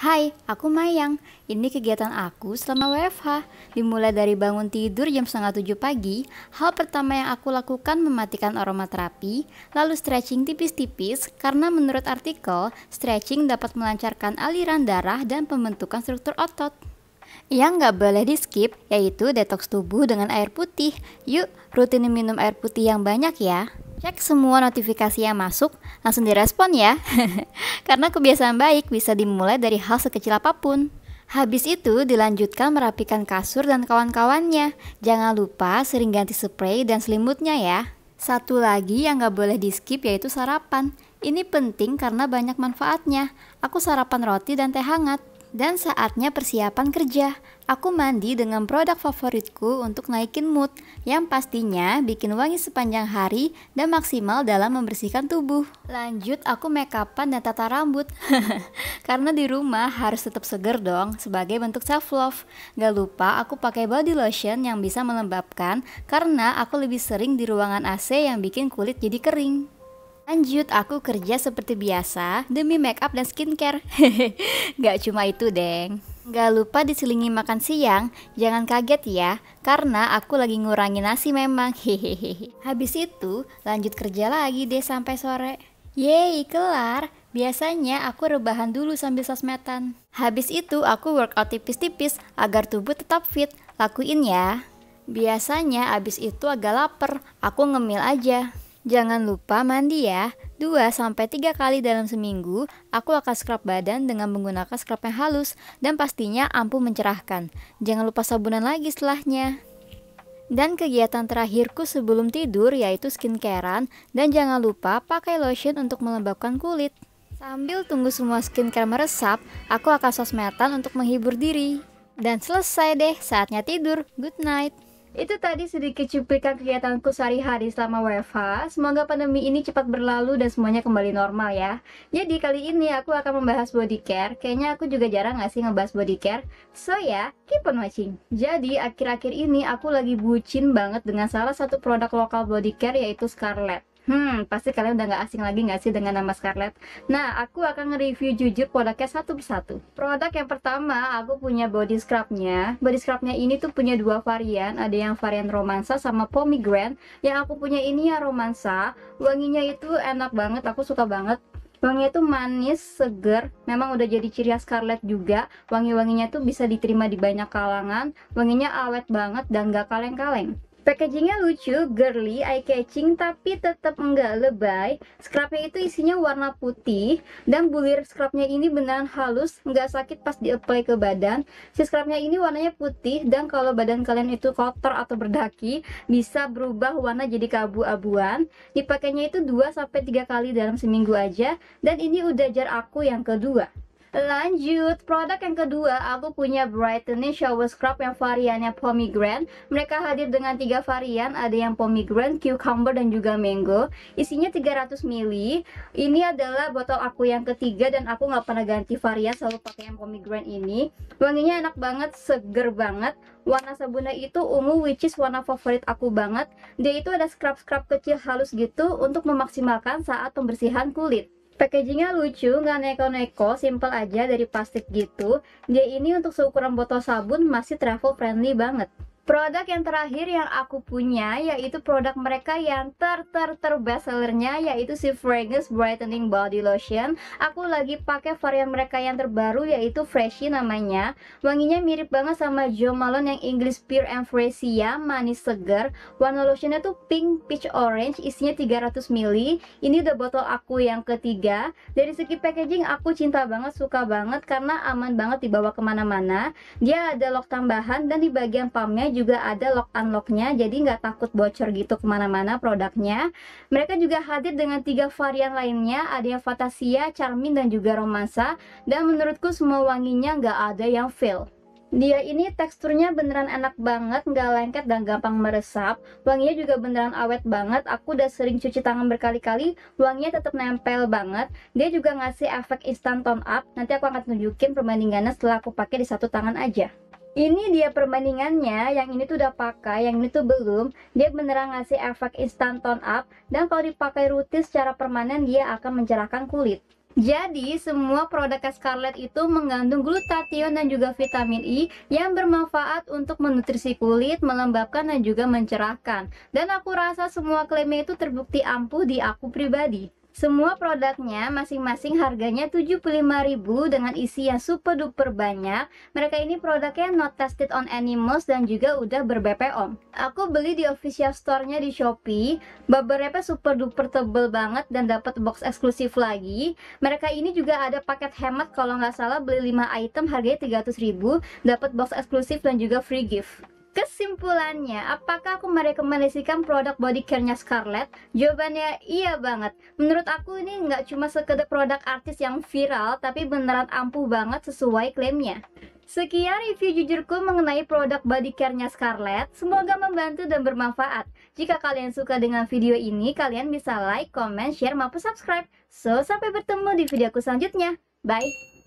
Hai, aku Mayang. Ini kegiatan aku selama WFH. Dimulai dari bangun tidur jam setengah tujuh pagi, hal pertama yang aku lakukan mematikan aromaterapi, lalu stretching tipis-tipis karena menurut artikel, stretching dapat melancarkan aliran darah dan pembentukan struktur otot. Yang nggak boleh di skip yaitu detox tubuh dengan air putih. Yuk, rutin minum air putih yang banyak ya. Cek semua notifikasi yang masuk, langsung direspon ya. Karena kebiasaan baik bisa dimulai dari hal sekecil apapun. Habis itu dilanjutkan merapikan kasur dan kawan-kawannya. Jangan lupa sering ganti spray dan selimutnya ya. Satu lagi yang gak boleh di skip yaitu sarapan. Ini penting karena banyak manfaatnya. Aku sarapan roti dan teh hangat. Dan saatnya persiapan kerja. Aku mandi dengan produk favoritku untuk naikin mood, yang pastinya bikin wangi sepanjang hari dan maksimal dalam membersihkan tubuh. Lanjut, aku make upan dan tata rambut. Karena di rumah harus tetap seger dong sebagai bentuk self love. Gak lupa aku pakai body lotion yang bisa melembabkan karena aku lebih sering di ruangan AC yang bikin kulit jadi kering. Lanjut, aku kerja seperti biasa demi make up dan skincare. Gak cuma itu, Deng. Gak lupa diselingi makan siang, jangan kaget ya, karena aku lagi ngurangi nasi memang. Hehehe. Habis itu, lanjut kerja lagi deh sampai sore. Yeay, kelar. Biasanya aku rebahan dulu sambil sosmedan. Habis itu aku workout tipis-tipis agar tubuh tetap fit. Lakuin ya. Biasanya abis itu agak lapar, aku ngemil aja. Jangan lupa mandi ya. 2 sampai 3 kali dalam seminggu, aku akan scrub badan dengan menggunakan scrub yang halus dan pastinya ampuh mencerahkan. Jangan lupa sabunan lagi setelahnya. Dan kegiatan terakhirku sebelum tidur yaitu skincarean dan jangan lupa pakai lotion untuk melembabkan kulit. Sambil tunggu semua skincare meresap, aku akan sosmedan untuk menghibur diri. Dan selesai deh, saatnya tidur. Good night. Itu tadi sedikit cuplikan kegiatanku sehari-hari selama WFH. Semoga pandemi ini cepat berlalu dan semuanya kembali normal ya. Jadi kali ini aku akan membahas body care. Kayaknya aku juga jarang gak sih ngebahas body care. So ya, keep on watching. Jadi akhir-akhir ini aku lagi bucin banget dengan salah satu produk lokal body care yaitu Scarlett. Hmm, pasti kalian udah gak asing lagi gak sih dengan nama Scarlett? Nah, aku akan nge-review jujur produknya satu persatu. Produk yang pertama, aku punya body scrubnya. Body scrubnya ini tuh punya dua varian, ada yang varian romansa sama pomegranate. Yang aku punya ini ya romansa. Wanginya itu enak banget, aku suka banget. Wanginya tuh manis, seger, memang udah jadi ciri khas Scarlett juga. Wangi-wanginya tuh bisa diterima di banyak kalangan, wanginya awet banget dan gak kaleng-kaleng. Packagingnya lucu, girly, eye catching, tapi tetap enggak lebay. Scrubnya itu isinya warna putih dan bulir scrubnya ini benar halus, enggak sakit pas di apply ke badan. Si scrubnya ini warnanya putih dan kalau badan kalian itu kotor atau berdaki bisa berubah warna jadi kabu abuan Dipakainya itu 2 sampai 3 kali dalam seminggu aja dan ini udah jar aku yang kedua. Lanjut, produk yang kedua, aku punya brightening shower scrub yang variannya pomegranate. Mereka hadir dengan tiga varian, ada yang pomegranate, cucumber, dan juga mango. Isinya 300 ml. Ini adalah botol aku yang ketiga dan aku nggak pernah ganti varian, selalu pakai yang pomegranate ini. Wanginya enak banget, seger banget. Warna sabunnya itu ungu, which is warna favorit aku banget. Dia itu ada scrub-scrub kecil halus gitu untuk memaksimalkan saat pembersihan kulit. Packagingnya lucu, nggak neko-neko, simple aja dari plastik gitu. Dia ini untuk seukuran botol sabun masih travel friendly banget. Produk yang terakhir yang aku punya yaitu produk mereka yang ter ter ter best sellernya yaitu si Fragrance Brightening Body Lotion. Aku lagi pakai varian mereka yang terbaru yaitu Freshy namanya. Wanginya mirip banget sama Jo Malone yang English Pure and Freshia, manis segar. Warna lotionnya tuh pink peach orange, isinya 300 ml. Ini udah botol aku yang ketiga. Dari segi packaging aku cinta banget, suka banget karena aman banget dibawa kemana-mana. Dia ada lock tambahan dan di bagian pumpnya juga ada lock unlocknya, jadi nggak takut bocor gitu kemana-mana produknya. Mereka juga hadir dengan tiga varian lainnya, ada yang Fantasia, Charmin, dan juga Romansa. Dan menurutku semua wanginya nggak ada yang fail. Dia ini teksturnya beneran enak banget, nggak lengket dan gampang meresap. Wanginya juga beneran awet banget, aku udah sering cuci tangan berkali-kali, wanginya tetap nempel banget. Dia juga ngasih efek instant tone up, nanti aku akan tunjukin perbandingannya setelah aku pakai di satu tangan aja ini dia perbandingannya yang ini tuh udah pakai yang ini tuh belum dia beneran ngasih efek instant tone up dan kalau dipakai rutin secara permanen dia akan mencerahkan kulit jadi, semua produk Scarlett itu mengandung glutathione dan juga vitamin E yang bermanfaat untuk menutrisi kulit, melembabkan dan juga mencerahkan. Dan aku rasa semua klaimnya itu terbukti ampuh di aku pribadi. Semua produknya masing-masing harganya 75.000 dengan isi yang super duper banyak. Mereka ini produknya not tested on animals dan juga udah ber Aku beli di official store-nya di Shopee. Beberapa super duper tebel banget dan dapat box eksklusif lagi. Mereka ini juga ada paket hemat kalau nggak salah beli 5 item harganya 300.000, dapat box eksklusif dan juga free gift. Kesimpulannya, apakah aku merekomendasikan produk body care-nya Scarlett? Jawabannya iya banget. Menurut aku ini nggak cuma sekedar produk artis yang viral, tapi beneran ampuh banget sesuai klaimnya. Sekian review jujurku mengenai produk body care-nya Scarlett. Semoga membantu dan bermanfaat. Jika kalian suka dengan video ini, kalian bisa like, comment, share, maupun subscribe. So, sampai bertemu di videoku selanjutnya. Bye!